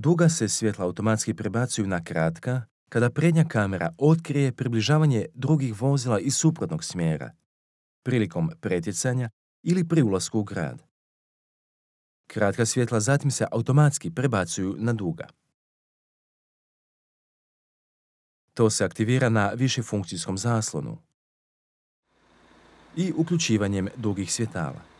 Duga se svjetla automatski prebacuju na kratka kada prednja kamera otkrije približavanje drugih vozila iz suprotnog smjera, prilikom pretjecanja ili pri ulasku u grad. Kratka svjetla zatim se automatski prebacuju na duga. To se aktivira na višefunkcijskom zaslonu i uključivanjem dugih svjetala.